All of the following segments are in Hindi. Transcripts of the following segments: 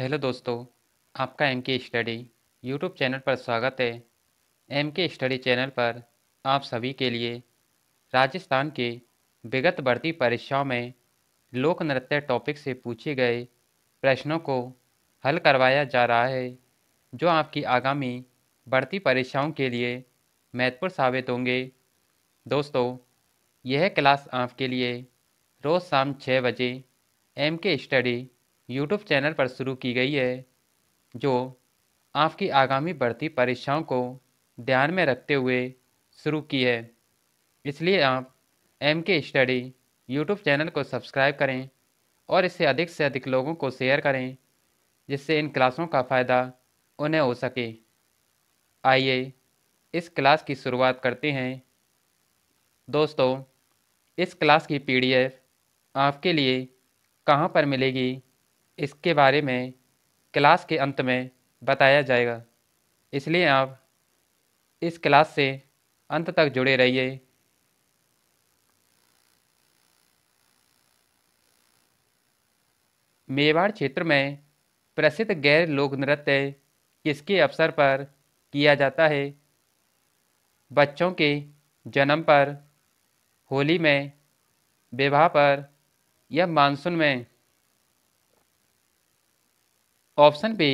हेलो दोस्तों आपका M K study YouTube channel पर स्वागत है एम के स्टडी चैनल पर आप सभी के लिए राजस्थान के विगत बढ़ती परीक्षाओं में लोक नृत्य टॉपिक से पूछे गए प्रश्नों को हल करवाया जा रहा है जो आपकी आगामी बढ़ती परीक्षाओं के लिए महत्वपूर्ण साबित होंगे दोस्तों यह क्लास आपके लिए रोज़ शाम छः बजे M K study YouTube channel पर शुरू की गई है जो आपकी आगामी बढ़ती परीक्षाओं को ध्यान में रखते हुए शुरू की है इसलिए आप M K study YouTube channel को सब्सक्राइब करें और इसे अधिक से अधिक लोगों को शेयर करें जिससे इन क्लासों का फ़ायदा उन्हें हो सके आइए इस क्लास की शुरुआत करते हैं दोस्तों इस क्लास की पीडीएफ आपके लिए कहाँ पर मिलेगी इसके बारे में क्लास के अंत में बताया जाएगा इसलिए आप इस क्लास से अंत तक जुड़े रहिए मेवाड़ क्षेत्र में प्रसिद्ध गैर लोक नृत्य किसके अवसर पर किया जाता है बच्चों के जन्म पर होली में विवाह पर या मानसून में ऑप्शन बी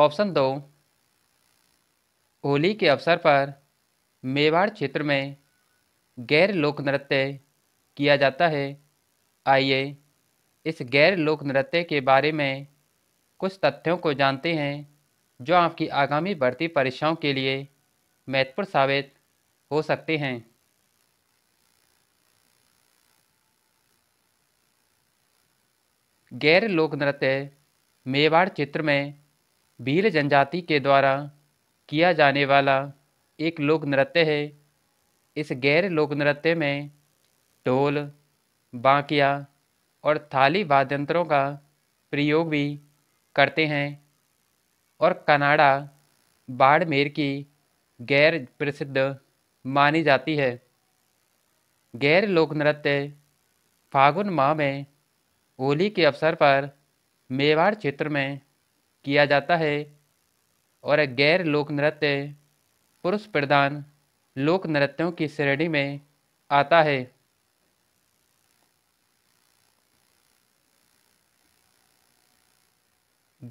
ऑप्शन दो होली के अवसर पर मेवाड़ क्षेत्र में गैर लोक नृत्य किया जाता है आइए इस गैर लोक नृत्य के बारे में कुछ तथ्यों को जानते हैं जो आपकी आगामी भर्ती परीक्षाओं के लिए महत्वपूर्ण साबित हो सकते हैं गैर लोक नृत्य मेवाड़ क्षेत्र में भील जनजाति के द्वारा किया जाने वाला एक लोक नृत्य है इस गैर लोक नृत्य में ढोल बांकिया और थाली वाद्यंत्रों का प्रयोग भी करते हैं और कनाडा बाड़मेर की गैर प्रसिद्ध मानी जाती है गैर लोक नृत्य फागुन माह में होली के अवसर पर मेवाड़ क्षेत्र में किया जाता है और गैर लोक नृत्य पुरुष प्रधान लोक नृत्यों की श्रेणी में आता है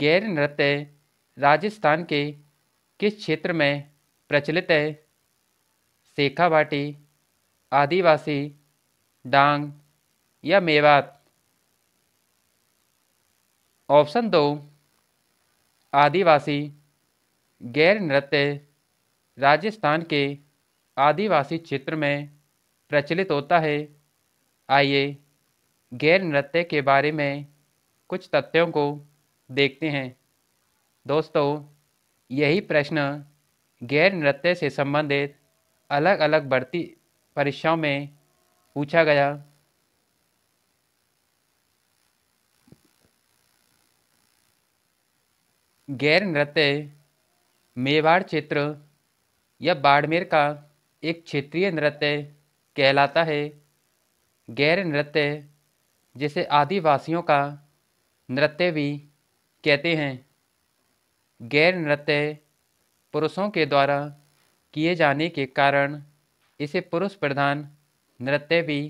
गैर नृत्य राजस्थान के किस क्षेत्र में प्रचलित है शेखावाटी आदिवासी डांग या मेवात ऑप्शन दो आदिवासी गैर नृत्य राजस्थान के आदिवासी क्षेत्र में प्रचलित होता है आइए गैर नृत्य के बारे में कुछ तथ्यों को देखते हैं दोस्तों यही प्रश्न गैर नृत्य से संबंधित अलग अलग बढ़ती परीक्षाओं में पूछा गया गैर नृत्य मेवाड़ क्षेत्र या बाड़मेर का एक क्षेत्रीय नृत्य कहलाता है गैर नृत्य जिसे आदिवासियों का नृत्य भी कहते हैं गैर नृत्य पुरुषों के द्वारा किए जाने के कारण इसे पुरुष प्रधान नृत्य भी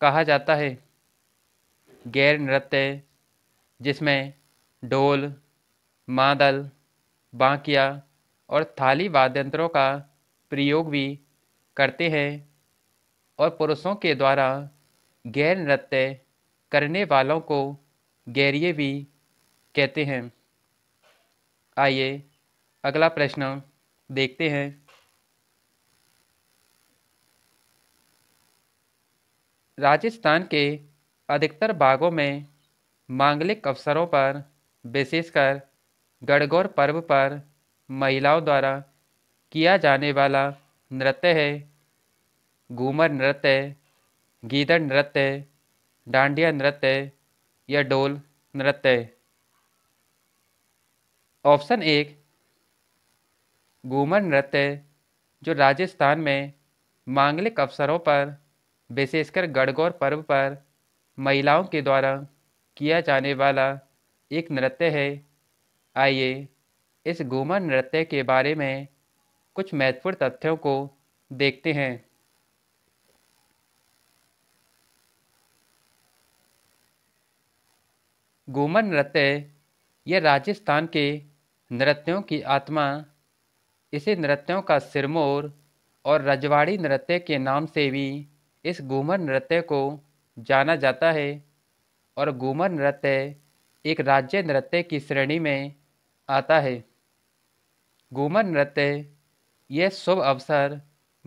कहा जाता है गैर नृत्य जिसमें ढोल मादल बांकिया और थाली वाद्य यंत्रों का प्रयोग भी करते हैं और पुरुषों के द्वारा गैर नृत्य करने वालों को गैरिये भी कहते हैं आइए अगला प्रश्न देखते हैं राजस्थान के अधिकतर भागों में मांगलिक अवसरों पर विशेषकर गणगौर पर्व पर महिलाओं द्वारा किया जाने वाला नृत्य है घूमर नृत्य गीदड़ नृत्य डांडिया नृत्य या डोल नृत्य ऑप्शन एक घूमर नृत्य जो राजस्थान में मांगलिक अवसरों पर विशेषकर गणगौर पर्व पर महिलाओं के द्वारा किया जाने वाला एक नृत्य है आइए इस घूमर नृत्य के बारे में कुछ महत्वपूर्ण तथ्यों को देखते हैं घूमर नृत्य यह राजस्थान के नृत्यों की आत्मा इसे नृत्यों का सिरमौर और रजवाड़ी नृत्य के नाम से भी इस घूमर नृत्य को जाना जाता है और घूमर नृत्य एक राज्य नृत्य की श्रेणी में आता है घूमर नृत्य यह शुभ अवसर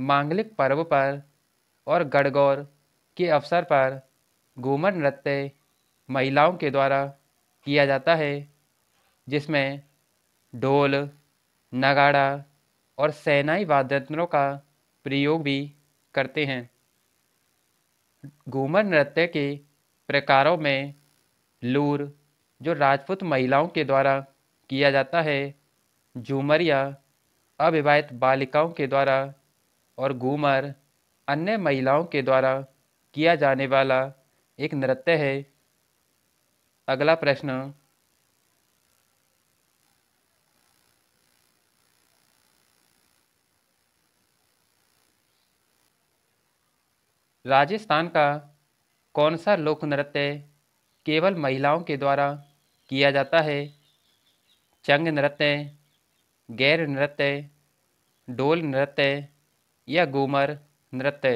मांगलिक पर्व पर और गड़गौर के अवसर पर घूमर नृत्य महिलाओं के द्वारा किया जाता है जिसमें ढोल नगाड़ा और सेनाई वाद्यंत्रों का प्रयोग भी करते हैं घूमर नृत्य के प्रकारों में लूर जो राजपूत महिलाओं के द्वारा किया जाता है झूमरिया अविवाहित बालिकाओं के द्वारा और घूमर अन्य महिलाओं के द्वारा किया जाने वाला एक नृत्य है अगला प्रश्न राजस्थान का कौन सा लोक नृत्य केवल महिलाओं के द्वारा किया जाता है चंग नृत्य गैर नृत्य डोल नृत्य या घूमर नृत्य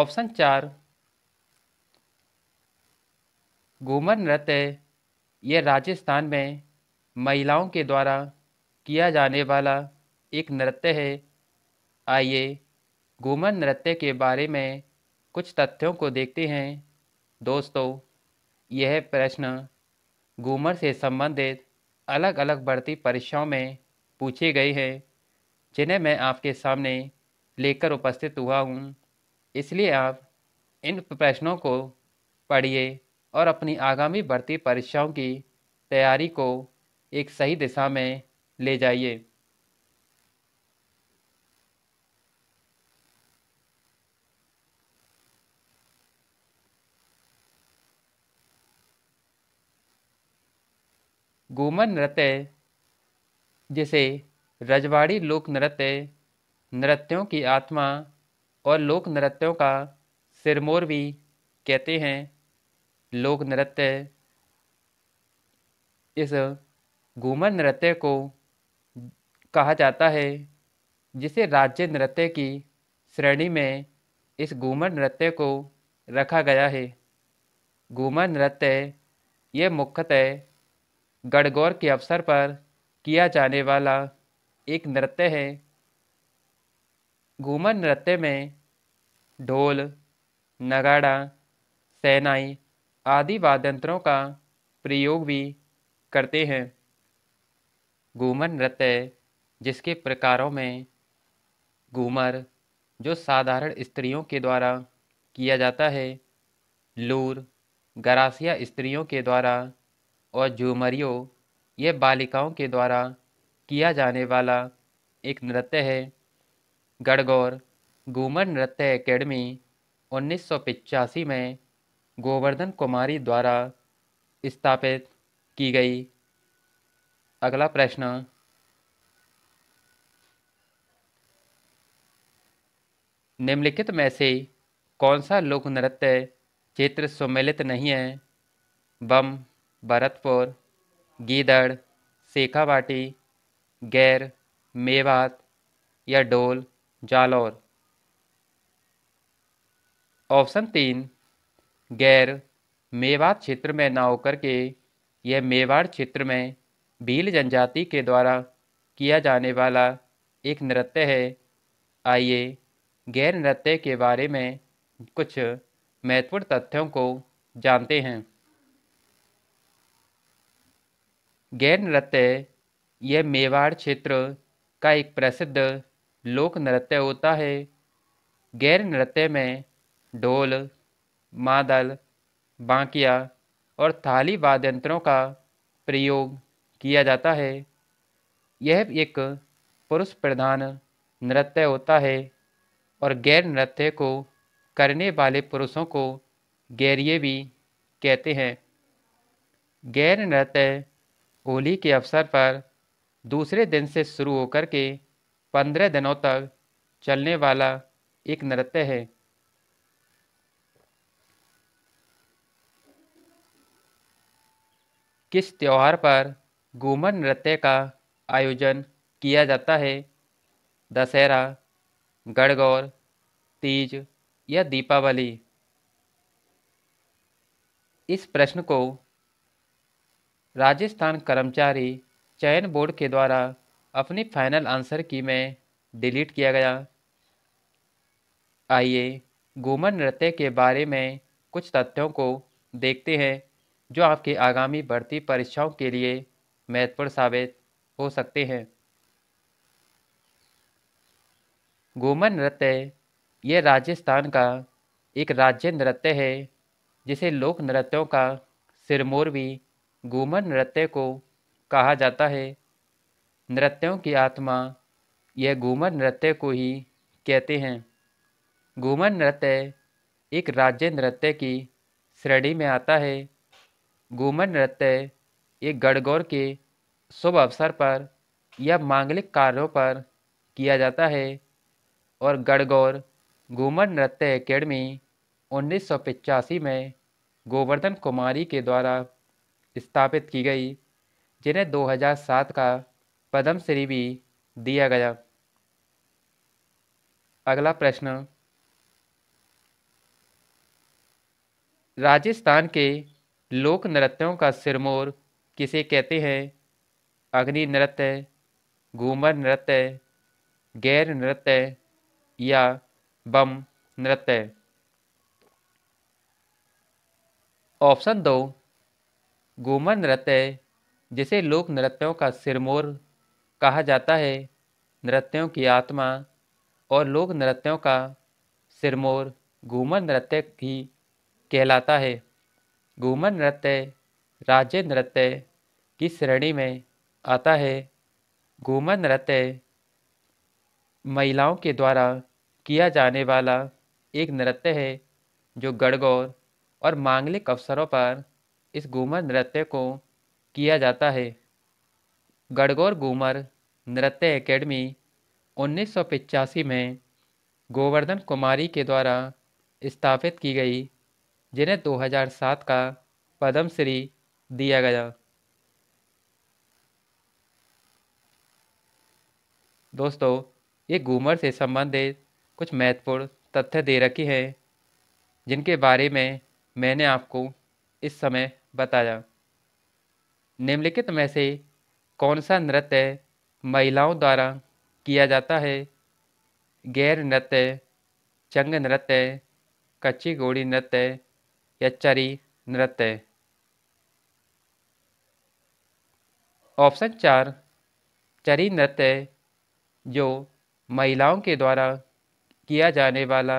ऑप्शन चार घूमर नृत्य यह राजस्थान में महिलाओं के द्वारा किया जाने वाला एक नृत्य है आइए घूमर नृत्य के बारे में कुछ तथ्यों को देखते हैं दोस्तों यह प्रश्न घूमर से संबंधित अलग अलग बढ़ती परीक्षाओं में पूछे गए हैं जिन्हें मैं आपके सामने लेकर उपस्थित हुआ हूँ इसलिए आप इन प्रश्नों को पढ़िए और अपनी आगामी बढ़ती परीक्षाओं की तैयारी को एक सही दिशा में ले जाइए गोमन नृत्य जिसे रजवाड़ी लोक नृत्य नृत्यों की आत्मा और लोक नृत्यों का सिरमोर भी कहते हैं लोक नृत्य इस घूमर नृत्य को कहा जाता है जिसे राज्य नृत्य की श्रेणी में इस घूमर नृत्य को रखा गया है घूमर नृत्य ये मुख्यतः गणगौर के अवसर पर किया जाने वाला एक नृत्य है घूमर नृत्य में ढोल नगाड़ा सेनाई आदि वाद्यंत्रों का प्रयोग भी करते हैं घूमर नृत्य जिसके प्रकारों में घूमर जो साधारण स्त्रियों के द्वारा किया जाता है लूर गरासिया स्त्रियों के द्वारा और झूमरियो यह बालिकाओं के द्वारा किया जाने वाला एक नृत्य है गढ़गौर घूमर नृत्य एकेडमी उन्नीस में गोवर्धन कुमारी द्वारा स्थापित की गई अगला प्रश्न निम्नलिखित में से कौन सा लोक नृत्य क्षेत्र सम्मिलित नहीं है बम भरतपुर गीदड़ शेखावाटी गैर मेवात या डोल जालौर ऑप्शन तीन गैर मेवात क्षेत्र में ना होकर के यह मेवाड़ क्षेत्र में भील जनजाति के द्वारा किया जाने वाला एक नृत्य है आइए गैर नृत्य के बारे में कुछ महत्वपूर्ण तथ्यों को जानते हैं गैर नृत्य यह मेवाड़ क्षेत्र का एक प्रसिद्ध लोक नृत्य होता है गैर नृत्य में ढोल मादल बांकिया और थाली वाद्य यंत्रों का प्रयोग किया जाता है यह एक पुरुष प्रधान नृत्य होता है और गैर नृत्य को करने वाले पुरुषों को गैरिये भी कहते हैं गैर नृत्य होली के अवसर पर दूसरे दिन से शुरू होकर के पंद्रह दिनों तक चलने वाला एक नृत्य है किस त्यौहार पर घूमर नृत्य का आयोजन किया जाता है दशहरा गड़गौर तीज या दीपावली इस प्रश्न को राजस्थान कर्मचारी चयन बोर्ड के द्वारा अपनी फाइनल आंसर की में डिलीट किया गया आइए घूमर नृत्य के बारे में कुछ तथ्यों को देखते हैं जो आपके आगामी बढ़ती परीक्षाओं के लिए महत्वपूर्ण साबित हो सकते हैं घूमर नृत्य यह राजस्थान का एक राज्य नृत्य है जिसे लोक नृत्यों का सिरमौर भी घूमर नृत्य को कहा जाता है नृत्यों की आत्मा यह घूमर नृत्य को ही कहते हैं घूमर नृत्य एक राज्य नृत्य की श्रेणी में आता है घूमर नृत्य एक गढ़गौर के शुभ अवसर पर या मांगलिक कार्यों पर किया जाता है और गढ़गौर घूमर नृत्य एकेडमी उन्नीस में गोवर्धन कुमारी के द्वारा स्थापित की गई जिन्हें 2007 का पद्म श्री भी दिया गया अगला प्रश्न राजस्थान के लोक नृत्यों का सिरमौर किसे कहते हैं अग्नि नृत्य घूमर नृत्य गैर नृत्य या बम नृत्य ऑप्शन दो घूमर नृत्य जिसे लोक नृत्यों का सिरमोर कहा जाता है नृत्यों की आत्मा और लोक नृत्यों का सिरमोर घूमर नृत्य ही कहलाता है घूमर नृत्य राज्य नृत्य की श्रेणी में आता है घूमर नृत्य महिलाओं के द्वारा किया जाने वाला एक नृत्य है जो गढ़गौर और मांगलिक अवसरों पर इस घूमर नृत्य को किया जाता है गड़गोर घूमर नृत्य एकेडमी उन्नीस में गोवर्धन कुमारी के द्वारा स्थापित की गई जिन्हें 2007 का पद्मश्री दिया गया दोस्तों ये घूमर से संबंधित कुछ महत्वपूर्ण तथ्य दे रखी हैं जिनके बारे में मैंने आपको इस समय बताया निम्नलिखित में से कौन सा नृत्य महिलाओं द्वारा किया जाता है गैर नृत्य चंग नृत्य कच्ची घोड़ी नृत्य या चरी नृत्य ऑप्शन चार चरी नृत्य जो महिलाओं के द्वारा किया जाने वाला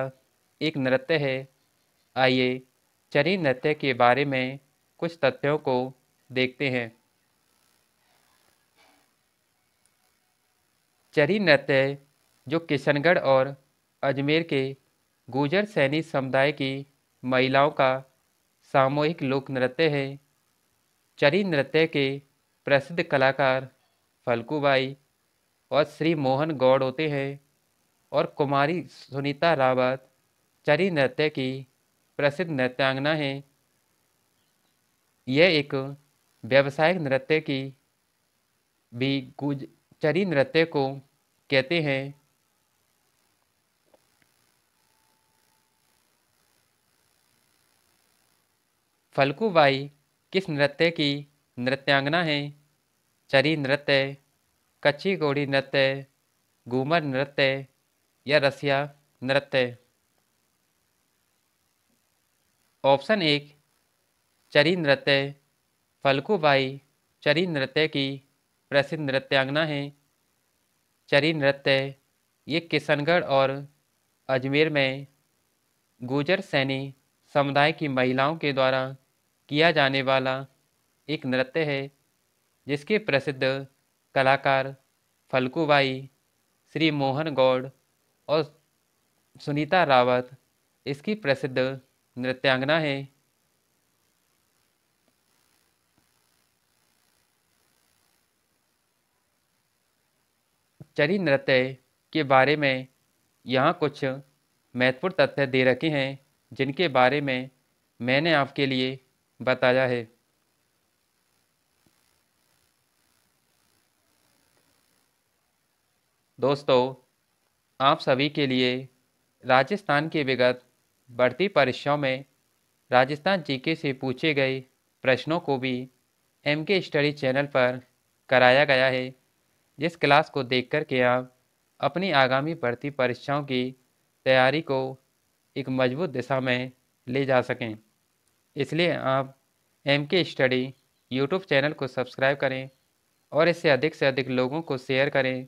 एक नृत्य है आइए चरी नृत्य के बारे में कुछ तथ्यों को देखते हैं चरी नृत्य जो किशनगढ़ और अजमेर के गुजर सैनी समुदाय की महिलाओं का सामूहिक लोक नृत्य है चरी नृत्य के प्रसिद्ध कलाकार फल्कूबाई और श्री मोहन गौड़ होते हैं और कुमारी सुनीता रावत चरी नृत्य की प्रसिद्ध नृत्यांगना हैं यह एक व्यावसायिक नृत्य की भी गुजचरी नृत्य को कहते हैं फल्कूबाई किस नृत्य की नृत्यांगना है चरी नृत्य कच्ची घोड़ी नृत्य घूमर नृत्य या रसिया नृत्य ऑप्शन एक चरी नृत्य फलकूबाई चरी नृत्य की प्रसिद्ध नृत्यांगना है चरी नृत्य ये किशनगढ़ और अजमेर में गुजर सैनी समुदाय की महिलाओं के द्वारा किया जाने वाला एक नृत्य है जिसके प्रसिद्ध कलाकार फल्कूबाई श्री मोहन गौड़ और सुनीता रावत इसकी प्रसिद्ध नृत्यांगना है चरी नृत्य के बारे में यहाँ कुछ महत्वपूर्ण तथ्य दे रखे हैं जिनके बारे में मैंने आपके लिए बताया है दोस्तों आप सभी के लिए राजस्थान के विगत बढ़ती परीक्षाओं में राजस्थान जीके से पूछे गए प्रश्नों को भी एम के स्टडी चैनल पर कराया गया है जिस क्लास को देख कर के आप अपनी आगामी भर्ती परीक्षाओं की तैयारी को एक मजबूत दिशा में ले जा सकें इसलिए आप M K study YouTube channel को सब्सक्राइब करें और इससे अधिक से अधिक लोगों को शेयर करें